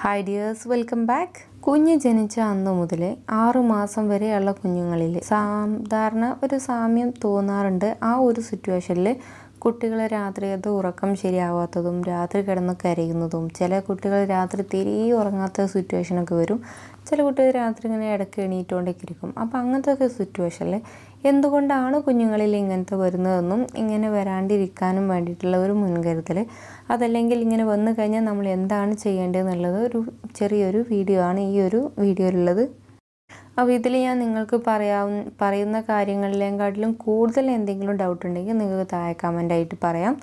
hi dears welcome back കുഞ്ഞ് ജനിച്ച അന്നു മുതൽ ആറുമാസം വരെയുള്ള കുഞ്ഞുങ്ങളിൽ സാധാരണ ഒരു സാമ്യം തോന്നാറുണ്ട് ആ ഒരു സിറ്റുവേഷനിൽ കുട്ടികളെ അത് ഉറക്കം ശരിയാവാത്തതും രാത്രി കിടന്ന് കരയുന്നതും ചില കുട്ടികൾ രാത്രി തിരി ഉറങ്ങാത്ത സിറ്റുവേഷനൊക്കെ വരും ചില കുട്ടികൾ രാത്രി ഇങ്ങനെ ഇടയ്ക്ക് എണീറ്റുകൊണ്ടൊക്കെ ഇരിക്കും അപ്പോൾ അങ്ങനത്തെ ഒക്കെ അല്ലേ എന്തുകൊണ്ടാണ് കുഞ്ഞുങ്ങളിൽ ഇങ്ങനത്തെ വരുന്നതെന്നും ഇങ്ങനെ വരാണ്ടിരിക്കാനും വേണ്ടിയിട്ടുള്ള ഒരു മുൻകരുതൽ അതല്ലെങ്കിൽ ഇങ്ങനെ വന്നു കഴിഞ്ഞാൽ നമ്മൾ എന്താണ് ചെയ്യേണ്ടതെന്നുള്ളത് ഒരു ചെറിയൊരു വീഡിയോ ആണ് ഈ ഒരു വീഡിയോയിലുള്ളത് അപ്പോൾ ഇതിൽ ഞാൻ നിങ്ങൾക്ക് പറയാവുന്ന പറയുന്ന കാര്യങ്ങളിലേക്കാട്ടിലും കൂടുതൽ എന്തെങ്കിലും ഡൗട്ട് ഉണ്ടെങ്കിൽ നിങ്ങൾക്ക് താഴെ കമൻ്റായിട്ട് പറയാം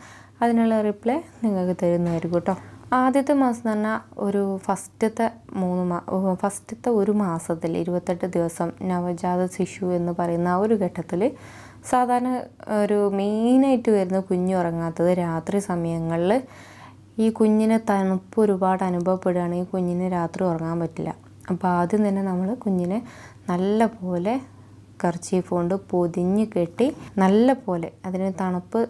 അതിനുള്ള റിപ്ലൈ നിങ്ങൾക്ക് തരുന്നതായിരിക്കും കേട്ടോ ആദ്യത്തെ മാസം എന്ന് പറഞ്ഞാൽ ഒരു ഫസ്റ്റത്തെ മൂന്ന് മാ ഫസ്റ്റത്തെ ഒരു മാസത്തിൽ ഇരുപത്തെട്ട് ദിവസം നവജാത ശിശു എന്ന് പറയുന്ന ആ ഒരു ഘട്ടത്തിൽ സാധാരണ ഒരു മെയിനായിട്ട് വരുന്ന കുഞ്ഞുറങ്ങാത്തത് രാത്രി സമയങ്ങളിൽ ഈ കുഞ്ഞിന് തണുപ്പ് ഒരുപാട് അനുഭവപ്പെടുകയാണ് ഈ കുഞ്ഞിന് രാത്രി ഉറങ്ങാൻ പറ്റില്ല അപ്പോൾ ആദ്യം തന്നെ നമ്മൾ കുഞ്ഞിനെ നല്ല പോലെ കർച്ചീഫ് കൊണ്ട് പൊതിഞ്ഞ് കെട്ടി നല്ല പോലെ അതിന് തണുപ്പ്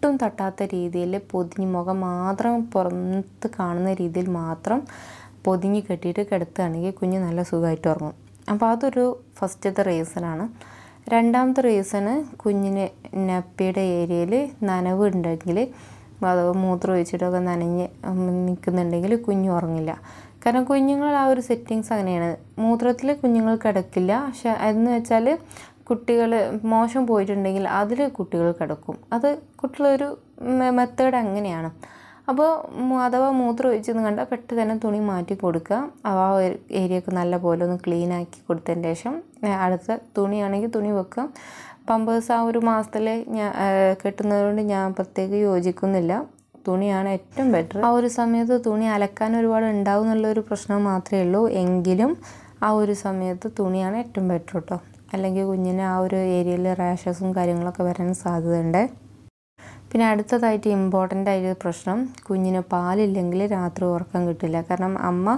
ഒട്ടും തട്ടാത്ത രീതിയിൽ പൊതിഞ്ഞ് മുഖം മാത്രം പുറത്ത് കാണുന്ന രീതിയിൽ മാത്രം പൊതിഞ്ഞ് കെട്ടിയിട്ട് കിടത്തുകയാണെങ്കിൽ കുഞ്ഞ് നല്ല സുഖമായിട്ട് ഉറങ്ങും അപ്പോൾ അതൊരു ഫസ്റ്റത്തെ റീസണാണ് രണ്ടാമത്തെ റീസണ് കുഞ്ഞിന് നപ്പിയുടെ ഏരിയയിൽ നനവ് ഉണ്ടെങ്കിൽ അതോ മൂത്രം ഒഴിച്ചിട്ടൊക്കെ നനഞ്ഞ് നിൽക്കുന്നുണ്ടെങ്കിൽ കുഞ്ഞ് ഉറങ്ങില്ല കാരണം കുഞ്ഞുങ്ങൾ ആ ഒരു സെറ്റിങ്സ് അങ്ങനെയാണ് മൂത്രത്തിൽ കുഞ്ഞുങ്ങൾ കിടക്കില്ല പക്ഷെ എന്ന് വെച്ചാൽ കുട്ടികൾ മോശം പോയിട്ടുണ്ടെങ്കിൽ അതിൽ കുട്ടികൾ കിടക്കും അത് കുട്ടികളൊരു മെത്തേഡ് അങ്ങനെയാണ് അപ്പോൾ അഥവാ മൂത്രം ഒഴിച്ചെന്ന് കണ്ടാൽ പെട്ടെന്ന് തന്നെ തുണി മാറ്റി കൊടുക്കുക ആ ഒക്കെ നല്ല പോലെ ഒന്ന് ക്ലീൻ ആക്കി കൊടുത്തതിന് ശേഷം അടുത്ത തുണിയാണെങ്കിൽ തുണി വെക്കുക പമ്പേഴ്സ് ആ ഒരു മാസത്തിൽ ഞാൻ കെട്ടുന്നതുകൊണ്ട് ഞാൻ പ്രത്യേകം യോജിക്കുന്നില്ല തുണിയാണ് ഏറ്റവും ബെറ്റർ ആ ഒരു സമയത്ത് തുണി അലക്കാൻ ഒരുപാട് ഉണ്ടാവും എന്നുള്ളൊരു പ്രശ്നം മാത്രമേ ഉള്ളൂ എങ്കിലും ആ ഒരു സമയത്ത് തുണിയാണ് ഏറ്റവും ബെറ്റർ കേട്ടോ അല്ലെങ്കിൽ കുഞ്ഞിന് ആ ഒരു ഏരിയയിൽ റാഷസും കാര്യങ്ങളൊക്കെ വരാൻ സാധ്യതയുണ്ട് പിന്നെ അടുത്തതായിട്ട് ഇമ്പോർട്ടൻ്റ് ആയിട്ട് പ്രശ്നം കുഞ്ഞിന് പാലില്ലെങ്കിൽ രാത്രി ഉറക്കം കിട്ടില്ല കാരണം അമ്മ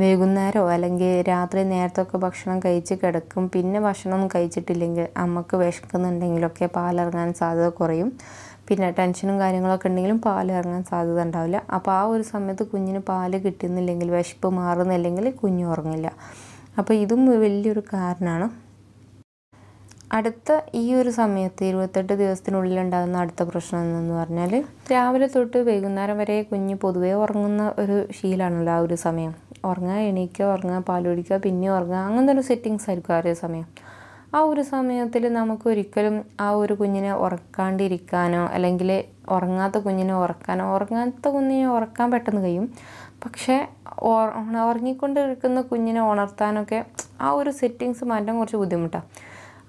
വൈകുന്നേരമോ അല്ലെങ്കിൽ രാത്രി നേരത്തൊക്കെ ഭക്ഷണം കഴിച്ച് കിടക്കും പിന്നെ ഭക്ഷണം കഴിച്ചിട്ടില്ലെങ്കിൽ അമ്മക്ക് വിശക്കുന്നുണ്ടെങ്കിലൊക്കെ പാലിറങ്ങാൻ സാധ്യത കുറയും പിന്നെ ടെൻഷനും കാര്യങ്ങളൊക്കെ ഉണ്ടെങ്കിലും പാൽ ഇറങ്ങാൻ സാധ്യത ഉണ്ടാവില്ല അപ്പോൾ ആ ഒരു സമയത്ത് കുഞ്ഞിന് പാൽ കിട്ടുന്നില്ലെങ്കിൽ വിശപ്പ് മാറുന്നില്ലെങ്കിൽ കുഞ്ഞു ഉറങ്ങില്ല അപ്പോൾ ഇതും വലിയൊരു കാരണമാണ് അടുത്ത ഈ ഒരു സമയത്ത് ഇരുപത്തെട്ട് ദിവസത്തിനുള്ളിൽ ഉണ്ടാകുന്ന അടുത്ത പ്രശ്നം എന്ന് പറഞ്ഞാൽ രാവിലെ തൊട്ട് വൈകുന്നേരം വരെ കുഞ്ഞ് പൊതുവേ ഉറങ്ങുന്ന ഒരു ശീലാണല്ലോ ആ ഒരു സമയം ഉറങ്ങുക എണീക്കുക ഉറങ്ങുക പാലൊടിക്കുക പിന്നെ ഉറങ്ങുക അങ്ങനത്തെ ഒരു സെറ്റിങ്സ് ആയിരിക്കും ആ ഒരു സമയം ആ ഒരു സമയത്തിൽ നമുക്ക് ഒരിക്കലും ആ ഒരു കുഞ്ഞിനെ ഉറക്കാണ്ടിരിക്കാനോ അല്ലെങ്കിൽ ഉറങ്ങാത്ത കുഞ്ഞിനെ ഉറക്കാനോ ഉറങ്ങാത്ത കുഞ്ഞിനെ ഉറക്കാൻ പെട്ടെന്ന് കഴിയും പക്ഷേ ഉറങ്ങിക്കൊണ്ടിരിക്കുന്ന കുഞ്ഞിനെ ഉണർത്താനൊക്കെ ആ ഒരു സെറ്റിങ്സ് മാറ്റാൻ കുറച്ച് ബുദ്ധിമുട്ടാണ്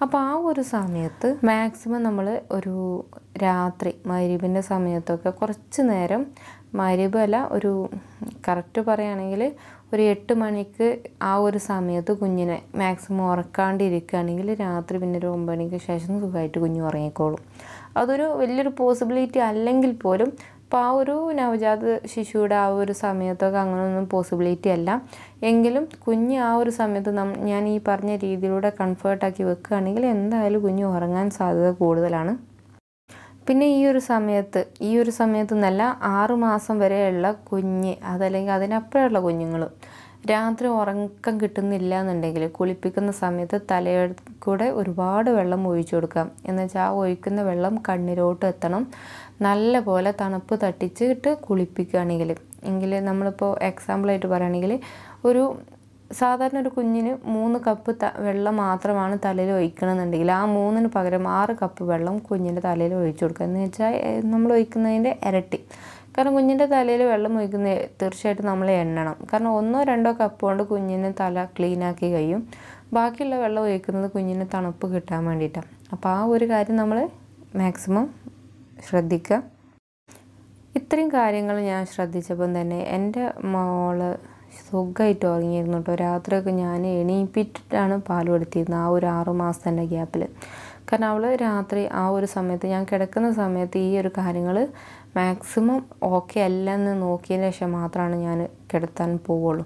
അപ്പോൾ ആ ഒരു സമയത്ത് മാക്സിമം നമ്മൾ ഒരു രാത്രി മരിബിൻ്റെ സമയത്തൊക്കെ കുറച്ച് നേരം അല്ല ഒരു കറക്റ്റ് പറയുകയാണെങ്കിൽ ഒരു എട്ട് മണിക്ക് ആ ഒരു സമയത്ത് കുഞ്ഞിനെ മാക്സിമം ഉറക്കാണ്ടിരിക്കുകയാണെങ്കിൽ രാത്രി പിന്നെ ഒരു ഒമ്പത് ശേഷം സുഖമായിട്ട് കുഞ്ഞ് ഉറങ്ങിക്കോളും അതൊരു വലിയൊരു പോസിബിലിറ്റി അല്ലെങ്കിൽ പോലും അപ്പോൾ ആ ഒരു നവജാത ശിശുവിടെ ആ ഒരു സമയത്തൊക്കെ അങ്ങനെയൊന്നും പോസിബിലിറ്റി അല്ല എങ്കിലും കുഞ്ഞ് ആ ഒരു സമയത്ത് നം ഞാൻ ഈ പറഞ്ഞ രീതിയിലൂടെ കംഫേർട്ടാക്കി വെക്കുകയാണെങ്കിൽ എന്തായാലും കുഞ്ഞ് ഉറങ്ങാൻ സാധ്യത കൂടുതലാണ് പിന്നെ ഈ ഒരു സമയത്ത് ഈ ഒരു സമയത്ത് നല്ല ആറുമാസം മാസം വരെയുള്ള കുഞ്ഞ് അതല്ലെങ്കിൽ അതിനപ്പുറമുള്ള കുഞ്ഞുങ്ങൾ രാത്രി ഉറക്കം കിട്ടുന്നില്ല എന്നുണ്ടെങ്കിൽ കുളിപ്പിക്കുന്ന സമയത്ത് തലയുടെ കൂടെ ഒരുപാട് വെള്ളം ഒഴിച്ചു കൊടുക്കാം എന്നുവെച്ചാൽ ആ ഒഴിക്കുന്ന വെള്ളം കണ്ണിലോട്ട് എത്തണം നല്ല പോലെ തണുപ്പ് തട്ടിച്ചിട്ട് കുളിപ്പിക്കുകയാണെങ്കിൽ എങ്കിൽ നമ്മളിപ്പോൾ എക്സാമ്പിളായിട്ട് പറയുകയാണെങ്കിൽ ഒരു സാധാരണ ഒരു കുഞ്ഞിന് മൂന്ന് കപ്പ് ത വെള്ളം മാത്രമാണ് തലയിൽ ഒഴിക്കണമെന്നുണ്ടെങ്കിൽ ആ മൂന്നിന് പകരം ആറ് കപ്പ് വെള്ളം കുഞ്ഞിൻ്റെ തലയിൽ ഒഴിച്ചു കൊടുക്കുക എന്ന് വെച്ചാൽ നമ്മൾ ഒഴിക്കുന്നതിൻ്റെ ഇരട്ടി കാരണം കുഞ്ഞിൻ്റെ തലയിൽ വെള്ളം ഒഴിക്കുന്ന തീർച്ചയായിട്ടും നമ്മൾ എണ്ണണം കാരണം ഒന്നോ രണ്ടോ കപ്പ് കൊണ്ട് കുഞ്ഞിന് തല ക്ലീനാക്കി കഴിയും ബാക്കിയുള്ള വെള്ളം ഒഴിക്കുന്നത് കുഞ്ഞിന് തണുപ്പ് കിട്ടാൻ വേണ്ടിയിട്ടാണ് അപ്പോൾ ആ ഒരു കാര്യം നമ്മൾ മാക്സിമം ശ്രദ്ധിക്കുക ഇത്രയും കാര്യങ്ങൾ ഞാൻ ശ്രദ്ധിച്ചപ്പം തന്നെ എൻ്റെ മോള് സുഖമായിട്ട് ഉറങ്ങിയിരുന്നു കേട്ടോ രാത്രിയൊക്കെ ഞാൻ എണീപ്പിച്ചിട്ടാണ് പാൽ കൊടുത്തിരുന്നത് ആ ഒരു ആറു മാസത്തിൻ്റെ ഗ്യാപ്പിൽ കാരണം അവൾ രാത്രി ആ ഒരു സമയത്ത് ഞാൻ കിടക്കുന്ന സമയത്ത് ഈ ഒരു കാര്യങ്ങൾ മാക്സിമം ഓക്കെ അല്ലെന്ന് നോക്കിയതിന് ശേഷം മാത്രമാണ് ഞാൻ കിടത്താൻ പോവുള്ളൂ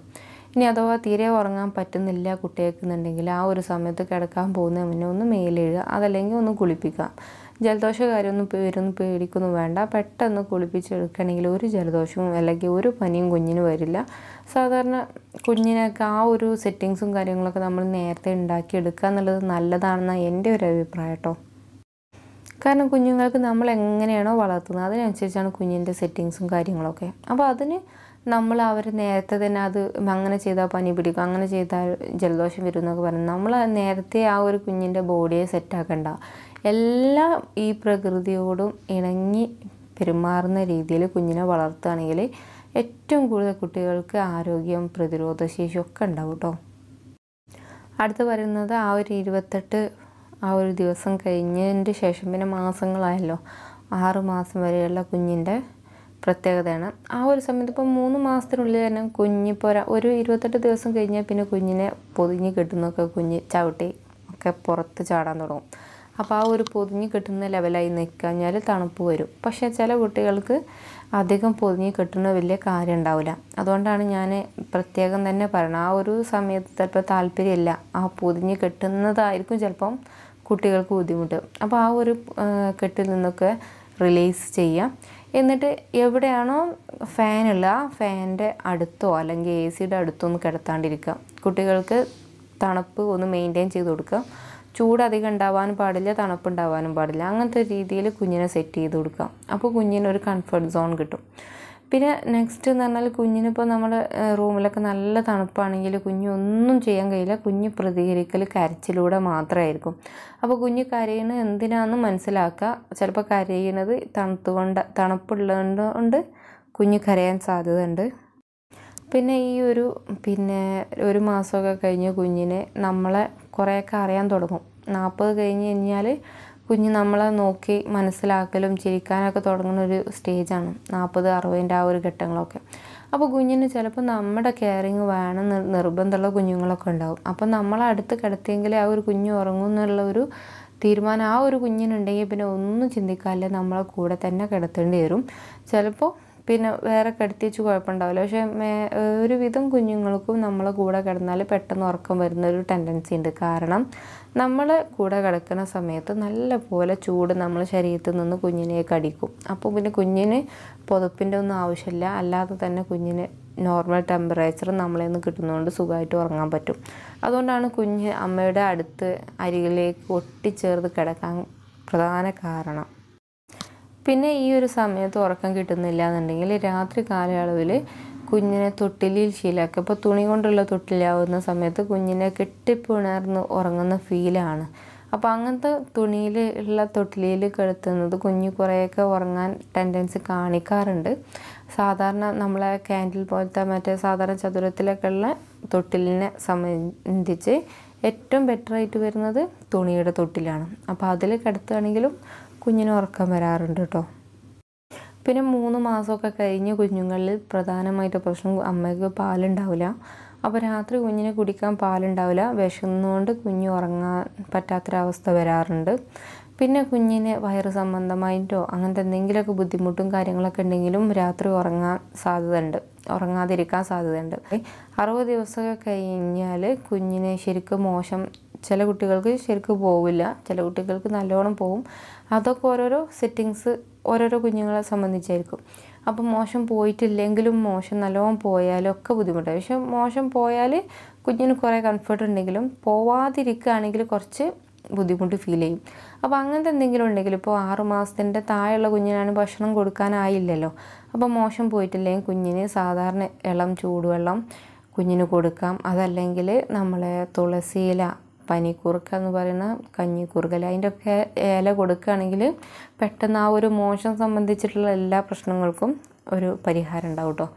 ഇനി അഥവാ തീരെ ഉറങ്ങാൻ പറ്റുന്നില്ല എന്നുണ്ടെങ്കിൽ ആ ഒരു സമയത്ത് കിടക്കാൻ പോകുന്നതിന് മുന്നേ ഒന്ന് മേലെഴുക അതല്ലെങ്കിൽ ഒന്ന് കുളിപ്പിക്കുക കാര്യമൊന്നും പേരൊന്നും പേടിക്കൊന്നും വേണ്ട പെട്ടെന്ന് കുളിപ്പിച്ചെടുക്കണമെങ്കിൽ ഒരു ജലദോഷവും അല്ലെങ്കിൽ ഒരു പനിയും കുഞ്ഞിന് വരില്ല സാധാരണ കുഞ്ഞിനൊക്കെ ആ ഒരു സെറ്റിങ്സും കാര്യങ്ങളൊക്കെ നമ്മൾ നേരത്തെ ഉണ്ടാക്കിയെടുക്കുക എന്നുള്ളത് നല്ലതാണെന്നാണ് എൻ്റെ ഒരു അഭിപ്രായം കേട്ടോ കാരണം കുഞ്ഞുങ്ങൾക്ക് നമ്മൾ എങ്ങനെയാണോ വളർത്തുന്നത് അതിനനുസരിച്ചാണ് കുഞ്ഞിൻ്റെ സെറ്റിങ്സും കാര്യങ്ങളൊക്കെ അപ്പോൾ അതിന് നമ്മൾ അവർ നേരത്തെ തന്നെ അത് അങ്ങനെ ചെയ്താൽ പനി പിടിക്കും അങ്ങനെ ചെയ്താൽ ജലദോഷം വരും എന്നൊക്കെ പറഞ്ഞു നമ്മൾ നേരത്തെ ആ ഒരു കുഞ്ഞിൻ്റെ ബോഡിയെ സെറ്റാക്കണ്ട എല്ലാം ഈ പ്രകൃതിയോടും ഇണങ്ങി പെരുമാറുന്ന രീതിയിൽ കുഞ്ഞിനെ വളർത്തുകയാണെങ്കിൽ ഏറ്റവും കൂടുതൽ കുട്ടികൾക്ക് ആരോഗ്യം പ്രതിരോധശേഷി ഒക്കെ ഉണ്ടാവും കേട്ടോ അടുത്ത് പറയുന്നത് ആ ഒരു ഇരുപത്തെട്ട് ആ ഒരു ദിവസം കഴിഞ്ഞതിൻ്റെ ശേഷം പിന്നെ മാസങ്ങളായല്ലോ ആറ് മാസം വരെയുള്ള കുഞ്ഞിൻ്റെ പ്രത്യേകതയാണ് ആ ഒരു സമയത്ത് ഇപ്പോൾ മൂന്ന് മാസത്തിനുള്ളിൽ തന്നെ കുഞ്ഞിപ്പോര ഒരു ഇരുപത്തെട്ട് ദിവസം കഴിഞ്ഞാൽ പിന്നെ കുഞ്ഞിനെ പൊതിഞ്ഞ് കെട്ടുന്നൊക്കെ കുഞ്ഞ് ചവിട്ടി ഒക്കെ പുറത്ത് ചാടാൻ തുടങ്ങും അപ്പോൾ ആ ഒരു പൊതിഞ്ഞ് കെട്ടുന്ന ലെവലായി നിൽക്കഴിഞ്ഞാൽ തണുപ്പ് വരും പക്ഷേ ചില കുട്ടികൾക്ക് അധികം പൊതിഞ്ഞ് കെട്ടുന്ന വലിയ കാര്യം ഉണ്ടാവില്ല അതുകൊണ്ടാണ് ഞാൻ പ്രത്യേകം തന്നെ പറയുന്നത് ആ ഒരു സമയത്ത് ചിലപ്പോൾ താല്പര്യമില്ല ആ പൊതിഞ്ഞ് കെട്ടുന്നതായിരിക്കും ചിലപ്പം കുട്ടികൾക്ക് ബുദ്ധിമുട്ട് അപ്പോൾ ആ ഒരു കെട്ടിൽ നിന്നൊക്കെ റിലീസ് ചെയ്യുക എന്നിട്ട് എവിടെയാണോ ഫാനുള്ള ഫാനിൻ്റെ അടുത്തോ അല്ലെങ്കിൽ എ സിയുടെ അടുത്തോ ഒന്ന് കിടത്താണ്ടിരിക്കുക കുട്ടികൾക്ക് തണുപ്പ് ഒന്ന് മെയിൻറ്റെയിൻ ചെയ്ത് കൊടുക്കുക ചൂട് അധികം ഉണ്ടാവാനും പാടില്ല തണുപ്പ് ഉണ്ടാവാനും പാടില്ല അങ്ങനത്തെ രീതിയിൽ കുഞ്ഞിനെ സെറ്റ് ചെയ്ത് കൊടുക്കുക അപ്പോൾ കുഞ്ഞിനൊരു കംഫർട്ട് സോൺ കിട്ടും പിന്നെ നെക്സ്റ്റ് എന്ന് പറഞ്ഞാൽ കുഞ്ഞിനിപ്പോൾ നമ്മൾ റൂമിലൊക്കെ നല്ല തണുപ്പാണെങ്കിൽ കുഞ്ഞ് ഒന്നും ചെയ്യാൻ കഴിയില്ല കുഞ്ഞ് പ്രതികരിക്കൽ കരച്ചിലൂടെ മാത്രമായിരിക്കും അപ്പോൾ കുഞ്ഞ് കരയണത് എന്തിനാണെന്ന് മനസ്സിലാക്കുക ചിലപ്പോൾ കരയണത് തണുത്തുകൊണ്ട് തണുപ്പുള്ളത് കൊണ്ട് കുഞ്ഞ് കരയാൻ സാധ്യതയുണ്ട് പിന്നെ ഈ ഒരു പിന്നെ ഒരു മാസമൊക്കെ കഴിഞ്ഞ് കുഞ്ഞിനെ നമ്മളെ കുറേയൊക്കെ അറിയാൻ തുടങ്ങും നാൽപ്പത് കഴിഞ്ഞ് കഴിഞ്ഞാൽ കുഞ്ഞ് നമ്മളെ നോക്കി മനസ്സിലാക്കലും ചിരിക്കാനൊക്കെ തുടങ്ങുന്ന ഒരു സ്റ്റേജാണ് നാൽപ്പത് അറുപതിൻ്റെ ആ ഒരു ഘട്ടങ്ങളൊക്കെ അപ്പോൾ കുഞ്ഞിന് ചിലപ്പോൾ നമ്മുടെ കെയറിങ് വേണം നിർബന്ധമുള്ള കുഞ്ഞുങ്ങളൊക്കെ ഉണ്ടാവും അപ്പോൾ നമ്മളടുത്ത് കിടത്തിയെങ്കിലേ ആ ഒരു കുഞ്ഞ് ഉറങ്ങും എന്നുള്ള ഒരു തീരുമാനം ആ ഒരു കുഞ്ഞിനുണ്ടെങ്കിൽ പിന്നെ ഒന്നും ചിന്തിക്കാതെ നമ്മളെ കൂടെ തന്നെ കിടത്തേണ്ടി വരും ചിലപ്പോൾ പിന്നെ വേറെ കിടത്തിച്ച് കുഴപ്പമുണ്ടാവില്ല പക്ഷേ ഒരുവിധം കുഞ്ഞുങ്ങൾക്കും നമ്മളെ കൂടെ കിടന്നാൽ പെട്ടെന്ന് ഉറക്കം വരുന്നൊരു ടെൻഡൻസി ഉണ്ട് കാരണം നമ്മൾ കൂടെ കിടക്കുന്ന സമയത്ത് നല്ല പോലെ ചൂട് നമ്മൾ ശരീരത്തിൽ നിന്ന് കുഞ്ഞിനെ കടിക്കും അപ്പോൾ പിന്നെ കുഞ്ഞിന് പുതപ്പിൻ്റെ ഒന്നും ആവശ്യമില്ല അല്ലാതെ തന്നെ കുഞ്ഞിന് നോർമൽ ടെമ്പറേച്ചർ നമ്മളിൽ നിന്ന് കിട്ടുന്നതുകൊണ്ട് സുഖമായിട്ട് ഉറങ്ങാൻ പറ്റും അതുകൊണ്ടാണ് കുഞ്ഞ് അമ്മയുടെ അടുത്ത് അരികിലേക്ക് ഒട്ടിച്ചേർത്ത് കിടക്കാൻ പ്രധാന കാരണം പിന്നെ ഈ ഒരു സമയത്ത് ഉറക്കം കിട്ടുന്നില്ല എന്നുണ്ടെങ്കിൽ രാത്രി കാലയളവിൽ കുഞ്ഞിനെ തൊട്ടിലിൽ ശീലാക്കുക ഇപ്പോൾ തുണി കൊണ്ടുള്ള തൊട്ടിലാവുന്ന സമയത്ത് കുഞ്ഞിനെ കെട്ടിപ്പുണർന്ന് ഉറങ്ങുന്ന ഫീലാണ് അപ്പോൾ അങ്ങനത്തെ തുണിയിൽ ഉള്ള തൊട്ടിലിൽ കിടത്തുന്നത് കുഞ്ഞ് കുറേയൊക്കെ ഉറങ്ങാൻ ടെൻഡൻസി കാണിക്കാറുണ്ട് സാധാരണ നമ്മളെ ക്യാൻഡിൽ പോലത്തെ മറ്റേ സാധാരണ ചതുരത്തിലൊക്കെ ഉള്ള തൊട്ടിലിനെ സംബന്ധിച്ച് ഏറ്റവും ബെറ്ററായിട്ട് വരുന്നത് തുണിയുടെ തൊട്ടിലാണ് അപ്പോൾ അതിൽ കിടത്തുകയാണെങ്കിലും കുഞ്ഞിന് ഉറക്കം വരാറുണ്ട് കേട്ടോ പിന്നെ മൂന്ന് മാസമൊക്കെ കഴിഞ്ഞ് കുഞ്ഞുങ്ങളിൽ പ്രധാനമായിട്ട് പ്രശ്നം അമ്മയ്ക്ക് പാലുണ്ടാവില്ല അപ്പോൾ രാത്രി കുഞ്ഞിനെ കുടിക്കാൻ പാലുണ്ടാവില്ല വിശന്നുകൊണ്ട് കുഞ്ഞ് ഉറങ്ങാൻ പറ്റാത്തൊരവസ്ഥ വരാറുണ്ട് പിന്നെ കുഞ്ഞിന് വയറ് സംബന്ധമായിട്ടോ അങ്ങനത്തെ എന്തെങ്കിലുമൊക്കെ ബുദ്ധിമുട്ടും കാര്യങ്ങളൊക്കെ ഉണ്ടെങ്കിലും രാത്രി ഉറങ്ങാൻ സാധ്യതയുണ്ട് ഉറങ്ങാതിരിക്കാൻ സാധ്യതയുണ്ട് അറുപത് ദിവസമൊക്കെ കഴിഞ്ഞാൽ കുഞ്ഞിനെ ശരിക്കും മോശം ചില കുട്ടികൾക്ക് ശരിക്കും പോവില്ല ചില കുട്ടികൾക്ക് നല്ലോണം പോവും അതൊക്കെ ഓരോരോ സെറ്റിങ്സ് ഓരോരോ കുഞ്ഞുങ്ങളെ സംബന്ധിച്ചായിരിക്കും അപ്പം മോശം പോയിട്ടില്ലെങ്കിലും മോശം നല്ലോണം പോയാലും ഒക്കെ ബുദ്ധിമുട്ടാണ് പക്ഷെ മോശം പോയാൽ കുഞ്ഞിന് കുറേ കംഫർട്ട് ഉണ്ടെങ്കിലും പോവാതിരിക്കുകയാണെങ്കിൽ കുറച്ച് ബുദ്ധിമുട്ട് ഫീൽ ചെയ്യും അപ്പോൾ അങ്ങനത്തെ എന്തെങ്കിലും ഉണ്ടെങ്കിൽ ഇപ്പോൾ ആറുമാസത്തിൻ്റെ താഴെയുള്ള കുഞ്ഞിനാണ് ഭക്ഷണം കൊടുക്കാനായില്ലല്ലോ അപ്പോൾ മോശം പോയിട്ടില്ലെങ്കിൽ കുഞ്ഞിന് സാധാരണ ഇളം ചൂടുവെള്ളം കുഞ്ഞിന് കൊടുക്കാം അതല്ലെങ്കിൽ നമ്മളെ തുളസിയില പനിക്കുറുക്ക എന്ന് പറയുന്ന കഞ്ഞിക്കൂർക്കല അതിൻ്റെ ഒക്കെ ഇല കൊടുക്കുകയാണെങ്കിൽ പെട്ടെന്ന് ആ ഒരു മോശം സംബന്ധിച്ചിട്ടുള്ള എല്ലാ പ്രശ്നങ്ങൾക്കും ഒരു പരിഹാരം ഉണ്ടാവും കേട്ടോ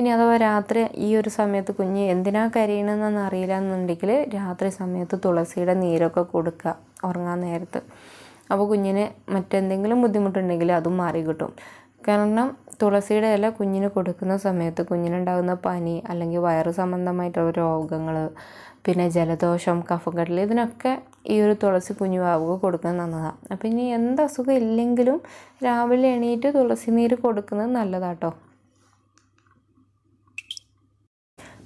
ഇനി അഥവാ രാത്രി ഈ ഒരു സമയത്ത് കുഞ്ഞ് എന്തിനാ കരയണമെന്നൊന്നും അറിയില്ല എന്നുണ്ടെങ്കിൽ രാത്രി സമയത്ത് തുളസിയുടെ നീരൊക്കെ കൊടുക്കുക ഉറങ്ങാൻ നേരത്ത് അപ്പോൾ കുഞ്ഞിന് മറ്റെന്തെങ്കിലും ബുദ്ധിമുട്ടുണ്ടെങ്കിൽ അതും മാറി കിട്ടും കാരണം തുളസിയുടെ ഇല കുഞ്ഞിന് കൊടുക്കുന്ന സമയത്ത് കുഞ്ഞിനുണ്ടാകുന്ന പനി അല്ലെങ്കിൽ വയറ് സംബന്ധമായിട്ടുള്ള രോഗങ്ങൾ പിന്നെ ജലദോഷം കഫക്കെട്ടൽ ഇതിനൊക്കെ ഈ ഒരു തുളസി കുഞ്ഞുവാവുക കൊടുക്കുന്നത് നന്നതാണ് അപ്പം ഇനി എന്ത് അസുഖം ഇല്ലെങ്കിലും രാവിലെ എണീറ്റ് തുളസി നീര് കൊടുക്കുന്നത് നല്ലതാട്ടോ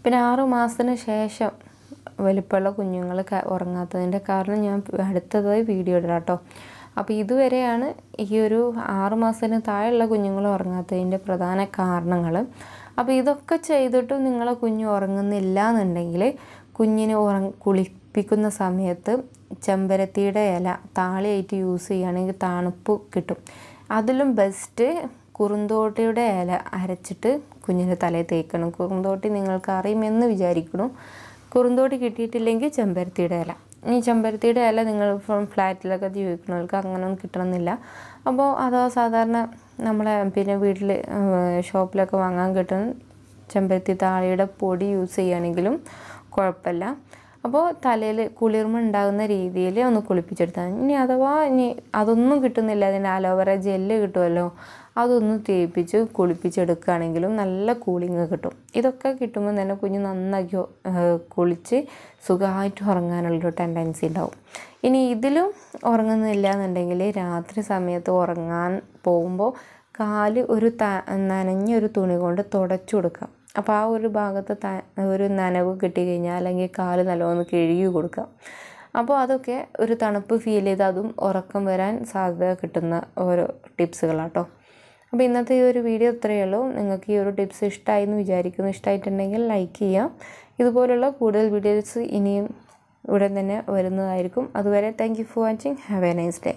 പിന്നെ ആറ് മാസത്തിന് ശേഷം വലിപ്പമുള്ള കുഞ്ഞുങ്ങൾ ഉറങ്ങാത്തതിൻ്റെ കാരണം ഞാൻ അടുത്തതായി വീഡിയോ ഇടാം കേട്ടോ അപ്പോൾ ഇതുവരെയാണ് ഈ ഒരു ആറുമാസത്തിന് താഴെയുള്ള കുഞ്ഞുങ്ങൾ ഉറങ്ങാത്തതിൻ്റെ പ്രധാന കാരണങ്ങൾ അപ്പോൾ ഇതൊക്കെ ചെയ്തിട്ടും നിങ്ങളെ കുഞ്ഞ് ഉറങ്ങുന്നില്ല എന്നുണ്ടെങ്കിൽ കുഞ്ഞിനെ ഉറങ്ങ കുളിപ്പിക്കുന്ന സമയത്ത് ചെമ്പരത്തിയുടെ ഇല താളിയായിട്ട് യൂസ് ചെയ്യുകയാണെങ്കിൽ തണുപ്പ് കിട്ടും അതിലും ബെസ്റ്റ് കുറുന്തോട്ടിയുടെ ഇല അരച്ചിട്ട് കുഞ്ഞിൻ്റെ തലയിൽ തേക്കണം കുറുന്തോട്ടി നിങ്ങൾക്ക് അറിയുമെന്ന് വിചാരിക്കണം കുറുന്തോട്ടി കിട്ടിയിട്ടില്ലെങ്കിൽ ചെമ്പരത്തിയുടെ ഇല ഈ ചെമ്പരത്തിയുടെ ഇല നിങ്ങൾ ഇപ്പം ഫ്ലാറ്റിലൊക്കെ ജീവിക്കുന്നവർക്ക് അങ്ങനെയൊന്നും കിട്ടണമെന്നില്ല അപ്പോൾ അതോ സാധാരണ നമ്മളെ പിന്നെ വീട്ടിൽ ഷോപ്പിലൊക്കെ വാങ്ങാൻ കിട്ടുന്ന ചെമ്പരത്തി താളിയുടെ പൊടി യൂസ് ചെയ്യുകയാണെങ്കിലും കുഴപ്പമില്ല അപ്പോൾ തലയിൽ കുളിർമ ഉണ്ടാകുന്ന രീതിയിൽ ഒന്ന് കുളിപ്പിച്ചെടുത്താൽ ഇനി അഥവാ ഇനി അതൊന്നും കിട്ടുന്നില്ല അതിൻ്റെ അലോവേറ ജെല്ല് കിട്ടുമല്ലോ അതൊന്ന് തേപ്പിച്ച് കുളിപ്പിച്ചെടുക്കുകയാണെങ്കിലും നല്ല കൂളിങ് കിട്ടും ഇതൊക്കെ കിട്ടുമ്പോൾ തന്നെ കുഞ്ഞ് നന്നാക്കി കുളിച്ച് സുഖമായിട്ട് ഉറങ്ങാനുള്ളൊരു ടെൻഡൻസി ഉണ്ടാവും ഇനി ഇതിലും ഉറങ്ങുന്നില്ല എന്നുണ്ടെങ്കിൽ രാത്രി സമയത്ത് ഉറങ്ങാൻ പോകുമ്പോൾ കാല് ഒരു ത നനഞ്ഞൊരു തുണി കൊണ്ട് തുടച്ചു കൊടുക്കുക അപ്പോൾ ആ ഒരു ഭാഗത്ത് ത ഒരു നനവ് കിട്ടിക്കഴിഞ്ഞാൽ അല്ലെങ്കിൽ കാല് നല്ലോണം കഴുകി കൊടുക്കുക അപ്പോൾ അതൊക്കെ ഒരു തണുപ്പ് ഫീൽ ചെയ്ത് അതും ഉറക്കം വരാൻ സാധ്യത കിട്ടുന്ന ഓരോ ടിപ്സുകളാട്ടോ അപ്പോൾ ഇന്നത്തെ ഈ ഒരു വീഡിയോ ഇത്രയേ ഉള്ളൂ നിങ്ങൾക്ക് ഈ ഒരു ടിപ്സ് ഇഷ്ടമായി എന്ന് വിചാരിക്കുന്നു ഇഷ്ടമായിട്ടുണ്ടെങ്കിൽ ലൈക്ക് ചെയ്യാം ഇതുപോലുള്ള കൂടുതൽ വീഡിയോസ് ഇനിയും ഉടൻ തന്നെ വരുന്നതായിരിക്കും അതുവരെ thank you for watching have a nice day